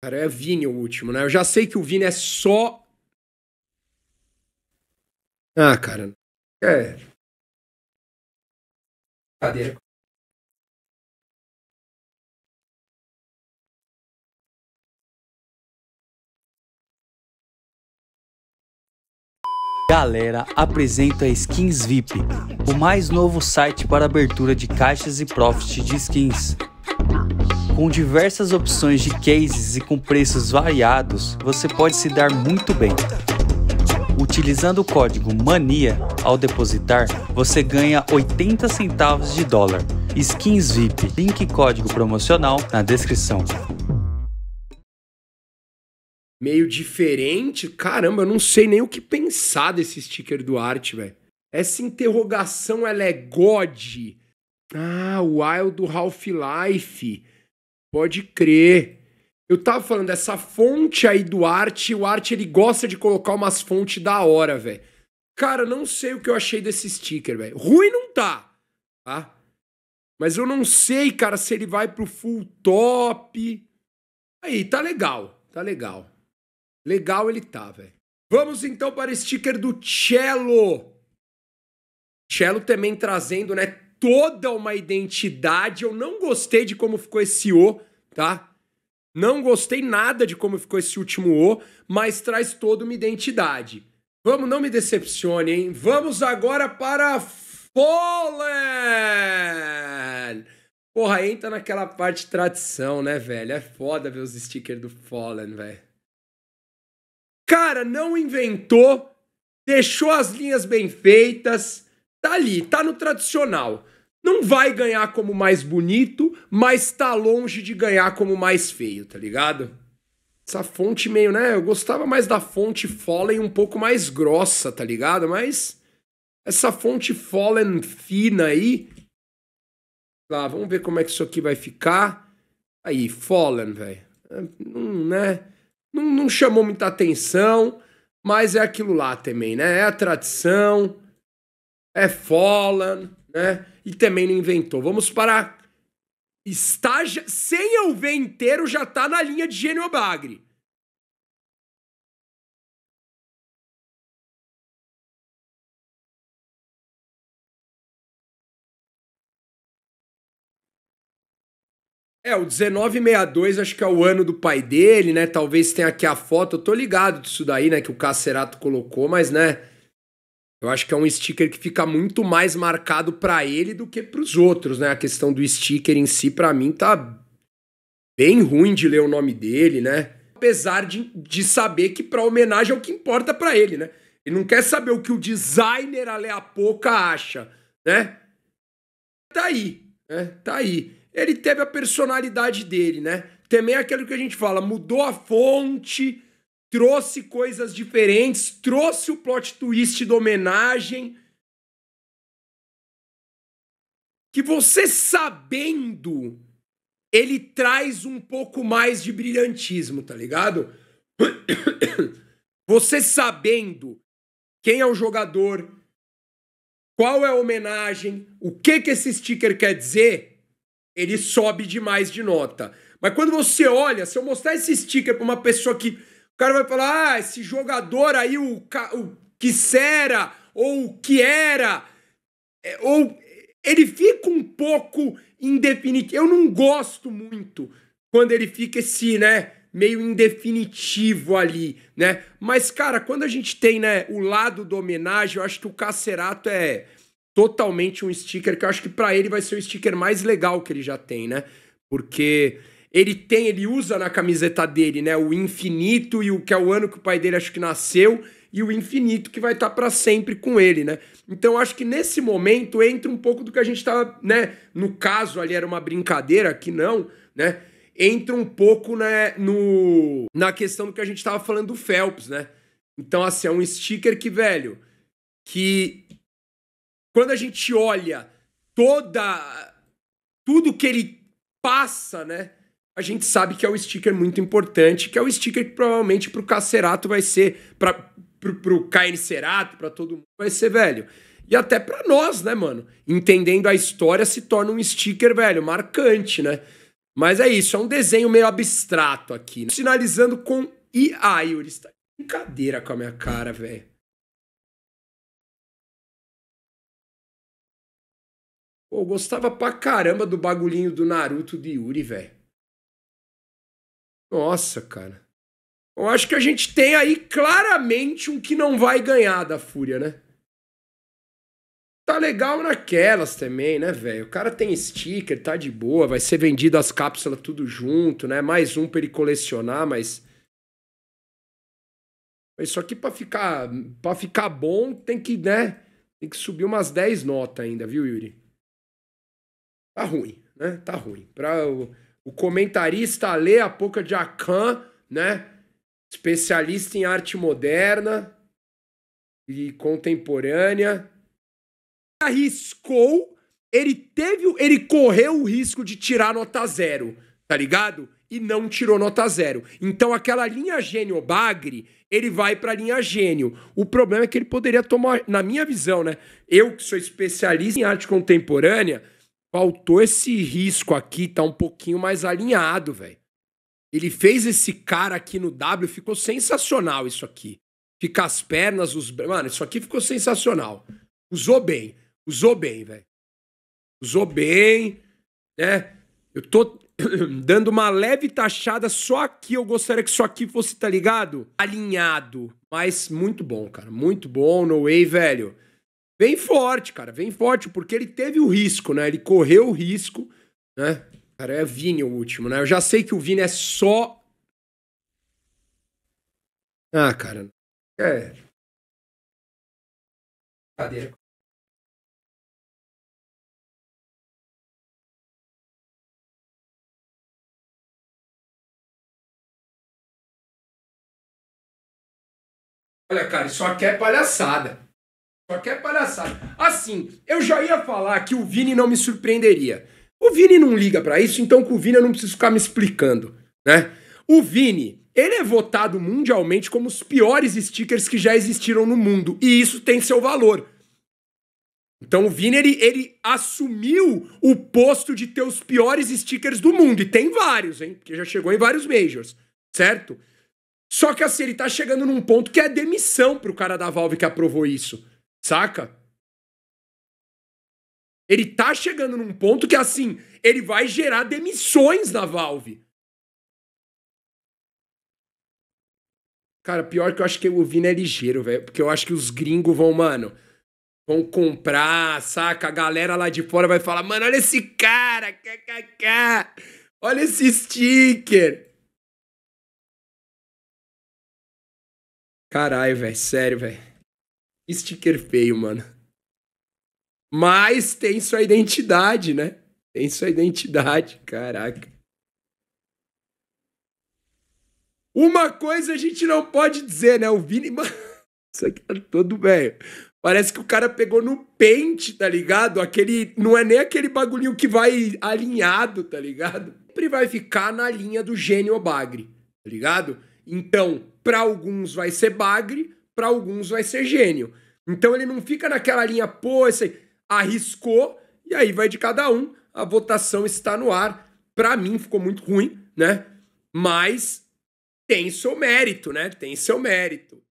Cara, é Vini o último, né? Eu já sei que o Vini é só. Ah, cara. É. Cadeira. Galera apresenta Skins VIP, o mais novo site para abertura de caixas e profit de skins. Com diversas opções de cases e com preços variados, você pode se dar muito bem. Utilizando o código MANIA ao depositar, você ganha 80 centavos de dólar. Skins VIP, link e código promocional na descrição meio diferente, caramba, eu não sei nem o que pensar desse sticker do arte, velho. Essa interrogação, ela é God. Ah, Wild do Half-Life. Pode crer. Eu tava falando, essa fonte aí do arte, o arte ele gosta de colocar umas fontes da hora, velho. Cara, não sei o que eu achei desse sticker, velho. Ruim não tá, tá? Mas eu não sei, cara, se ele vai pro full top. Aí, tá legal, tá legal. Legal ele tá, velho. Vamos então para o sticker do Cello. Cello também trazendo, né, toda uma identidade. Eu não gostei de como ficou esse O, tá? Não gostei nada de como ficou esse último O, mas traz toda uma identidade. Vamos, não me decepcione, hein? Vamos agora para Fallen! Porra, entra naquela parte tradição, né, velho? É foda ver os stickers do Fallen, velho. Cara, não inventou, deixou as linhas bem feitas, tá ali, tá no tradicional. Não vai ganhar como mais bonito, mas tá longe de ganhar como mais feio, tá ligado? Essa fonte meio, né? Eu gostava mais da fonte Fallen um pouco mais grossa, tá ligado? Mas essa fonte Fallen fina aí. Lá, vamos ver como é que isso aqui vai ficar. Aí, Fallen, velho. né? Não, não chamou muita atenção, mas é aquilo lá também, né? É a tradição é Fallen, né? E também não inventou. Vamos para está sem eu ver inteiro já tá na linha de Gênio Bagre. É, o 1962 acho que é o ano do pai dele, né? Talvez tenha aqui a foto, eu tô ligado disso daí, né? Que o Cacerato colocou, mas, né? Eu acho que é um sticker que fica muito mais marcado para ele do que para os outros, né? A questão do sticker em si, para mim, tá bem ruim de ler o nome dele, né? Apesar de, de saber que para homenagem é o que importa para ele, né? Ele não quer saber o que o designer Aleapoca acha, né? Tá aí, né? Tá aí. Ele teve a personalidade dele, né? Também é aquilo que a gente fala, mudou a fonte, trouxe coisas diferentes, trouxe o plot twist da homenagem. Que você sabendo, ele traz um pouco mais de brilhantismo, tá ligado? Você sabendo quem é o jogador, qual é a homenagem, o que que esse sticker quer dizer, ele sobe demais de nota. Mas quando você olha, se eu mostrar esse sticker para uma pessoa que cara vai falar: ah, esse jogador aí, o, o que será, ou o que era, é, ou ele fica um pouco indefinido. Eu não gosto muito quando ele fica esse, né? Meio indefinitivo ali, né? Mas, cara, quando a gente tem, né, o lado da homenagem, eu acho que o Cacerato é totalmente um sticker que eu acho que para ele vai ser o sticker mais legal que ele já tem, né? Porque ele tem, ele usa na camiseta dele, né? O infinito e o que é o ano que o pai dele acho que nasceu e o infinito que vai estar tá para sempre com ele, né? Então acho que nesse momento entra um pouco do que a gente tava, né? No caso ali era uma brincadeira, que não, né? Entra um pouco, né? No na questão do que a gente tava falando do Phelps, né? Então assim é um sticker que velho, que quando a gente olha toda tudo que ele passa, né? a gente sabe que é um sticker muito importante, que é o um sticker que provavelmente pro Cacerato vai ser, pra, pro, pro KN Cerato, pra todo mundo, vai ser, velho. E até para nós, né, mano? Entendendo a história se torna um sticker, velho, marcante, né? Mas é isso, é um desenho meio abstrato aqui. Né? Sinalizando com IA, Yuri. Você tá brincadeira com a minha cara, velho. Pô, gostava pra caramba do bagulhinho do Naruto de Yuri, velho. Nossa, cara. Eu acho que a gente tem aí claramente um que não vai ganhar da Fúria, né? Tá legal naquelas também, né, velho? O cara tem sticker, tá de boa, vai ser vendido as cápsulas tudo junto, né? Mais um pra ele colecionar, mas. Isso aqui pra ficar, pra ficar bom tem que, né? Tem que subir umas 10 notas ainda, viu, Yuri? Tá ruim, né? Tá ruim. Pra. Eu o comentarista Alê Apoca de Akan, né? Especialista em arte moderna e contemporânea. Arriscou, ele teve, ele correu o risco de tirar nota zero, tá ligado? E não tirou nota zero. Então aquela linha gênio bagre, ele vai pra linha gênio. O problema é que ele poderia tomar, na minha visão, né? Eu que sou especialista em arte contemporânea, faltou esse risco aqui, tá um pouquinho mais alinhado, velho. Ele fez esse cara aqui no W, ficou sensacional isso aqui. Ficar as pernas, os. Mano, isso aqui ficou sensacional. Usou bem. Usou bem, velho. Usou bem, né? Eu tô dando uma leve taxada só aqui. Eu gostaria que isso aqui fosse, tá ligado? Alinhado. Mas muito bom, cara. Muito bom. No way, velho. Vem forte, cara, vem forte, porque ele teve o risco, né? Ele correu o risco, né? Cara, é Vini o último, né? Eu já sei que o Vini é só. Ah, cara. É. Cadeira. Olha, cara, isso aqui é palhaçada. Só que é palhaçada. Assim, eu já ia falar que o Vini não me surpreenderia. O Vini não liga para isso, então com o Vini eu não preciso ficar me explicando, né? O Vini, ele é votado mundialmente como os piores stickers que já existiram no mundo, e isso tem seu valor. Então o Vini, ele, ele assumiu o posto de ter os piores stickers do mundo, e tem vários, hein? Porque já chegou em vários majors, certo? Só que assim, ele tá chegando num ponto que é demissão pro cara da Valve que aprovou isso. Saca? Ele tá chegando num ponto que, assim, ele vai gerar demissões na Valve. Cara, pior que eu acho que o Vina é ligeiro, velho. Porque eu acho que os gringos vão, mano, vão comprar, saca? A galera lá de fora vai falar, mano, olha esse cara, kkk. Olha esse sticker. Caralho, velho, sério, velho sticker feio, mano. Mas tem sua identidade, né? Tem sua identidade, caraca. Uma coisa a gente não pode dizer, né? O Vini. Isso aqui tá todo velho. Parece que o cara pegou no pente, tá ligado? Aquele. Não é nem aquele bagulhinho que vai alinhado, tá ligado? Sempre vai ficar na linha do gênio bagre, tá ligado? Então, pra alguns vai ser bagre, para alguns vai ser gênio. Então ele não fica naquela linha, pô, esse arriscou, e aí vai de cada um. A votação está no ar. Para mim ficou muito ruim, né? Mas tem seu mérito, né? Tem seu mérito.